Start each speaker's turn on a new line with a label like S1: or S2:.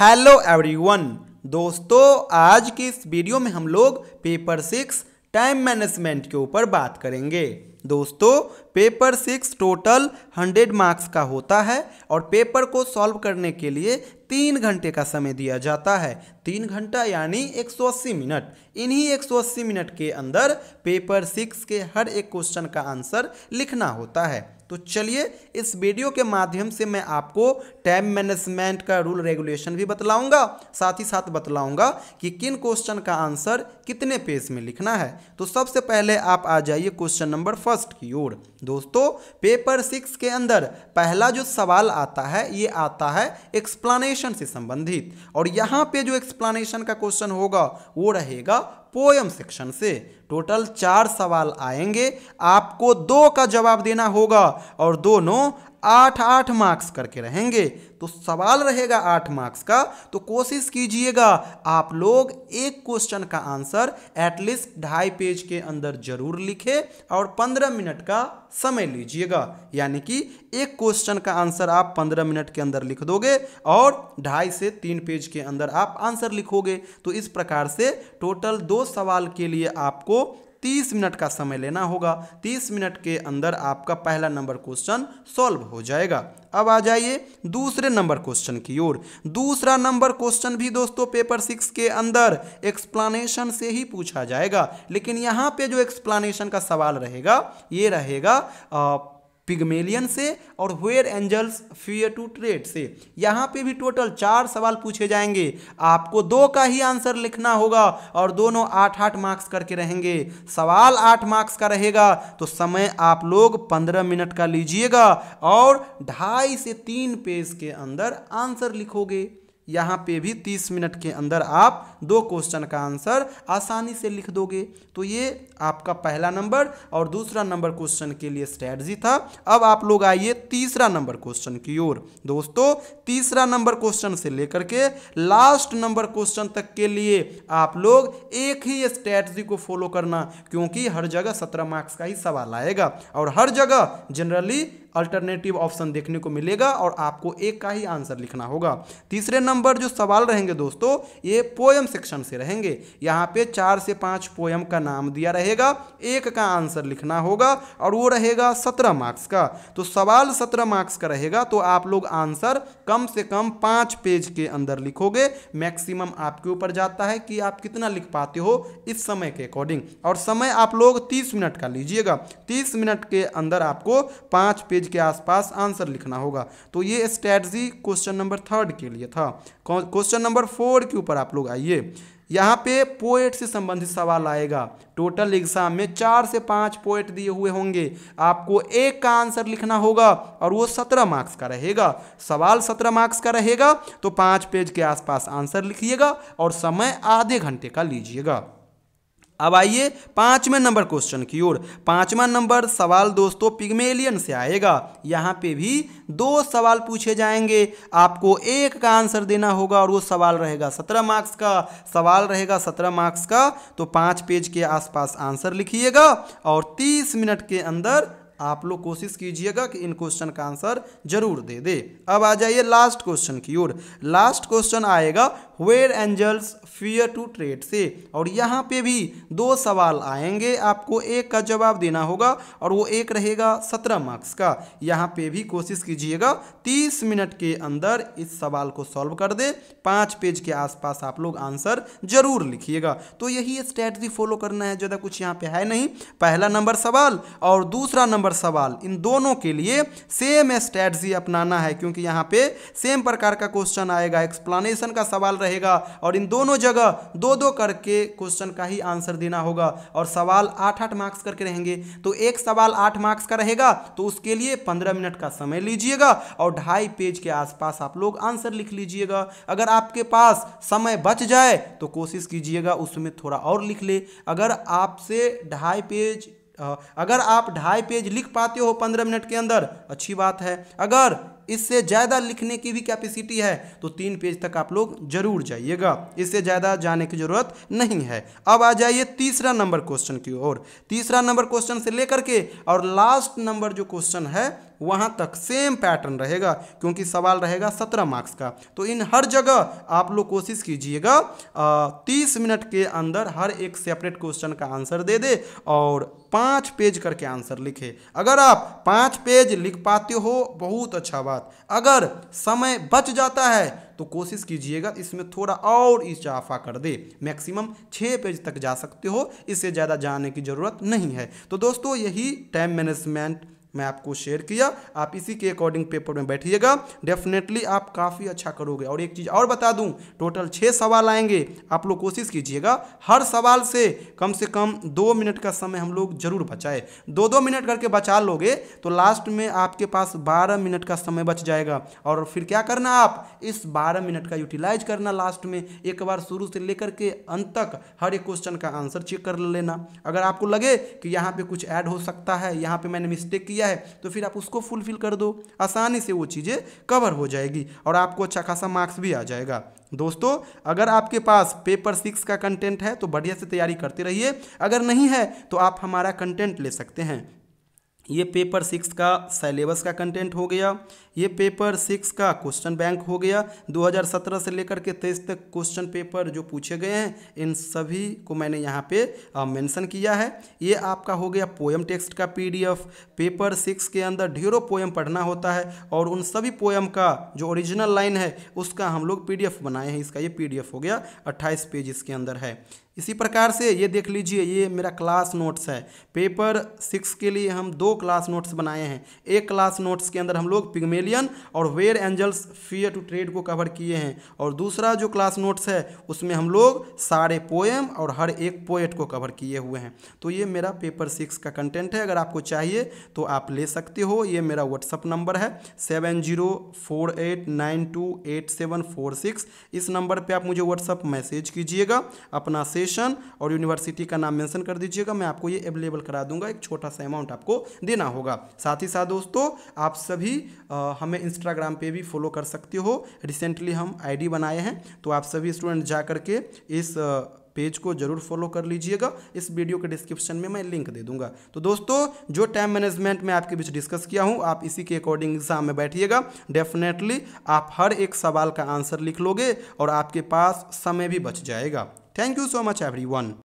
S1: Hello everyone दोस्तों आज की इस वीडियो में हम लोग पेपर सिक्स टाइम मैनेजमेंट के ऊपर बात करेंगे दोस्तों paper six total hundred marks का होता है और पेपर को सॉल्व करने के लिए तीन घंटे का समय दिया जाता है तीन घंटा यानी 180 मिनट इन्हीं 180 मिनट के अंदर पेपर सिक्स के हर एक क्वेश्चन का आंसर लिखना होता है तो चलिए इस वीडियो के माध्यम से मैं आपको टाइम मैनेजमेंट का रूल रेगुलेशन भी बतलाऊंगा साथ ही साथ बतलाऊंगा कि किन क्वेश्चन का आंसर कितने पेज में लिखना है तो सबसे पहले आप आ जाइए क्वेश्चन नंबर फर्स्ट की ओर दोस्तों पेपर सिक्स के अंदर पहला जो सवाल आता है ये आता है एक्सप्लानेशन एक्सप्लानेशन से संबंधित और यहाँ पे जो एक्सप्लानेशन का क्वेश्चन होगा वो रहेगा पोयम सेक्शन से टोटल चार सवाल आएंगे आपको दो का जवाब देना होगा और दोनों आठ आठ मार्क्स करके रहेंगे तो सवाल रहेगा आठ मार्क्स का तो कोशिश कीजिएगा आप लोग एक क्वेश्चन का आंसर एटलीस्ट ढाई पेज के अंदर जरूर लिखे और पंद्रह मिनट का समय लीजिएगा यानी कि एक क्वेश्चन का आंसर आप पंद्रह मिनट के अंदर लिख दोगे और ढाई से तीन पेज के अंदर आप आंसर लिखोगे तो इस प्रकार से टोटल दो सवाल के लिए आपको 30 मिनट का समय लेना होगा 30 मिनट के अंदर आपका पहला नंबर क्वेश्चन सॉल्व हो जाएगा अब आ जाइए दूसरे नंबर क्वेश्चन की ओर दूसरा नंबर क्वेश्चन भी दोस्तों पेपर सिक्स के अंदर एक्सप्लानेशन से ही पूछा जाएगा लेकिन यहाँ पे जो एक्सप्लानेशन का सवाल रहेगा ये रहेगा आ, पिगमेलियन से और where angels fear to tread से यहाँ पे भी टोटल चार सवाल पूछे जाएंगे आपको दो का ही आंसर लिखना होगा और दोनों आठ आठ मार्क्स करके रहेंगे सवाल आठ मार्क्स का रहेगा तो समय आप लोग पंद्रह मिनट का लीजिएगा और ढाई से तीन पेज के अंदर आंसर लिखोगे यहाँ पे भी तीस मिनट के अंदर आप दो क्वेश्चन का आंसर आसानी से लिख दोगे तो ये आपका पहला नंबर और दूसरा नंबर क्वेश्चन के लिए स्ट्रैटी था अब आप लोग आइए तीसरा नंबर क्वेश्चन की ओर दोस्तों तीसरा नंबर क्वेश्चन से लेकर के लास्ट नंबर क्वेश्चन तक के लिए आप लोग एक ही स्ट्रैटी को फॉलो करना क्योंकि हर जगह सत्रह मार्क्स का ही सवाल आएगा और हर जगह जनरली अल्टरनेटिव ऑप्शन देखने को मिलेगा और आपको एक का ही आंसर लिखना होगा तीसरे नंबर जो सवाल रहेंगे दोस्तों ये पोयम सेक्शन से रहेंगे यहाँ पे चार से पाँच पोयम का नाम दिया रहेगा एक का आंसर लिखना होगा और वो रहेगा सत्रह मार्क्स का तो सवाल सत्रह मार्क्स का रहेगा तो आप लोग आंसर कम से कम पाँच पेज के अंदर लिखोगे मैक्सिमम आपके ऊपर जाता है कि आप कितना लिख पाते हो इस समय के अकॉर्डिंग और समय आप लोग तीस मिनट का लीजिएगा तीस मिनट के अंदर आपको पाँच पेज पेज के आसपास आंसर लिखना होगा तो ये स्ट्रैटी क्वेश्चन नंबर थर्ड के लिए था क्वेश्चन नंबर फोर के ऊपर आप लोग आइए यहाँ पे पोएट से संबंधित सवाल आएगा टोटल एग्जाम में चार से पाँच पोएट दिए हुए होंगे आपको एक का आंसर लिखना होगा और वो सत्रह मार्क्स का रहेगा सवाल सत्रह मार्क्स का रहेगा तो पाँच पेज के आसपास आंसर लिखिएगा और समय आधे घंटे का लीजिएगा अब आइए पांचवें नंबर क्वेश्चन की ओर पांचवा नंबर सवाल दोस्तों पिग्मेलियन से आएगा यहाँ पे भी दो सवाल पूछे जाएंगे आपको एक का आंसर देना होगा और वो सवाल रहेगा सत्रह मार्क्स का सवाल रहेगा सत्रह मार्क्स का तो पाँच पेज के आसपास आंसर लिखिएगा और तीस मिनट के अंदर आप लोग कोशिश कीजिएगा कि इन क्वेश्चन का आंसर जरूर दे दे अब आ जाइए लास्ट क्वेश्चन की ओर लास्ट क्वेश्चन आएगा where angels fear to tread से और यहाँ पे भी दो सवाल आएंगे आपको एक का जवाब देना होगा और वो एक रहेगा सत्रह मार्क्स का यहाँ पे भी कोशिश कीजिएगा तीस मिनट के अंदर इस सवाल को सॉल्व कर दे पाँच पेज के आसपास आप लोग आंसर जरूर लिखिएगा तो यही स्ट्रैटी फॉलो करना है ज़्यादा कुछ यहाँ पे है नहीं पहला नंबर सवाल और दूसरा नंबर नंबर सवाल इन दोनों के लिए सेम स्ट्रैटी अपनाना है क्योंकि यहाँ पे सेम प्रकार का क्वेश्चन आएगा एक्सप्लानेशन का सवाल रहेगा और इन दोनों जगह दो दो करके क्वेश्चन का ही आंसर देना होगा और सवाल आठ आठ मार्क्स करके रहेंगे तो एक सवाल आठ मार्क्स का रहेगा तो उसके लिए पंद्रह मिनट का समय लीजिएगा और ढाई पेज के आसपास आप लोग आंसर लिख लीजिएगा अगर आपके पास समय बच जाए तो कोशिश कीजिएगा उसमें थोड़ा और लिख ले अगर आपसे ढाई पेज अगर आप ढाई पेज लिख पाते हो पंद्रह मिनट के अंदर अच्छी बात है अगर इससे ज़्यादा लिखने की भी कैपेसिटी है तो तीन पेज तक आप लोग जरूर जाइएगा इससे ज़्यादा जाने की ज़रूरत नहीं है अब आ जाइए तीसरा नंबर क्वेश्चन की ओर तीसरा नंबर क्वेश्चन से लेकर के और लास्ट नंबर जो क्वेश्चन है वहाँ तक सेम पैटर्न रहेगा क्योंकि सवाल रहेगा सत्रह मार्क्स का तो इन हर जगह आप लोग कोशिश कीजिएगा तीस मिनट के अंदर हर एक सेपरेट क्वेश्चन का आंसर दे दे और पाँच पेज करके आंसर लिखे अगर आप पाँच पेज लिख पाते हो बहुत अच्छा बात अगर समय बच जाता है तो कोशिश कीजिएगा इसमें थोड़ा और इजाफा कर दे मैक्सिमम छः पेज तक जा सकते हो इससे ज़्यादा जाने की ज़रूरत नहीं है तो दोस्तों यही टाइम मैनेजमेंट मैं आपको शेयर किया आप इसी के अकॉर्डिंग पेपर में बैठिएगा डेफिनेटली आप काफ़ी अच्छा करोगे और एक चीज़ और बता दूं टोटल छः सवाल आएंगे आप लोग कोशिश कीजिएगा हर सवाल से कम से कम दो मिनट का समय हम लोग जरूर बचाए दो दो मिनट करके बचा लोगे तो लास्ट में आपके पास बारह मिनट का समय बच जाएगा और फिर क्या करना आप इस बारह मिनट का यूटिलाइज करना लास्ट में एक बार शुरू से लेकर के अंत तक हर एक क्वेश्चन का आंसर चेक कर लेना अगर आपको लगे कि यहाँ पर कुछ ऐड हो सकता है यहाँ पर मैंने मिस्टेक किया किया है तो फिर आप उसको फुलफिल कर दो आसानी से वो चीज़ें कवर हो जाएगी और आपको अच्छा खासा मार्क्स भी आ जाएगा दोस्तों अगर आपके पास पेपर सिक्स का कंटेंट है तो बढ़िया से तैयारी करते रहिए अगर नहीं है तो आप हमारा कंटेंट ले सकते हैं ये पेपर सिक्स का सिलेबस का कंटेंट हो गया ये पेपर सिक्स का क्वेश्चन बैंक हो गया 2017 से लेकर के तेईस तक क्वेश्चन पेपर जो पूछे गए हैं इन सभी को मैंने यहाँ पे मेंशन किया है ये आपका हो गया पोएम टेक्स्ट का पीडीएफ पेपर सिक्स के अंदर ढेरों पोएम पढ़ना होता है और उन सभी पोएम का जो ओरिजिनल लाइन है उसका हम लोग पी बनाए हैं इसका ये पी हो गया अट्ठाईस पेज इसके अंदर है इसी प्रकार से ये देख लीजिए ये मेरा क्लास नोट्स है पेपर सिक्स के लिए हम दो क्लास नोट्स बनाए हैं एक क्लास नोट्स के अंदर हम लोग पिगमेलियन और where angels fear to tread को कवर किए हैं और दूसरा जो क्लास नोट्स है उसमें हम लोग सारे पोएम और हर एक पोएट को कवर किए हुए हैं तो ये मेरा पेपर सिक्स का कंटेंट है अगर आपको चाहिए तो आप ले सकते हो ये मेरा व्हाट्सअप नंबर है seven zero four eight nine two eight seven four six इस नंबर पर आप मुझे व्हाट्सअप मैसेज कीजिएगा अपना से लोकेशन और यूनिवर्सिटी का नाम मेंशन कर दीजिएगा मैं आपको ये अवेलेबल करा दूंगा एक छोटा सा अमाउंट आपको देना होगा साथ ही साथ दोस्तों आप सभी आ, हमें इंस्टाग्राम पे भी फॉलो कर सकते हो रिसेंटली हम आईडी बनाए हैं तो आप सभी स्टूडेंट जा करके इस पेज को जरूर फॉलो कर लीजिएगा इस वीडियो के डिस्क्रिप्शन में मैं लिंक दे दूंगा तो दोस्तों जो टाइम मैनेजमेंट मैं आपके बीच डिस्कस किया हूँ आप इसी के अकॉर्डिंग एग्जाम में बैठिएगा डेफिनेटली आप हर एक सवाल का आंसर लिख लोगे और आपके पास समय भी बच जाएगा Thank you so much everyone.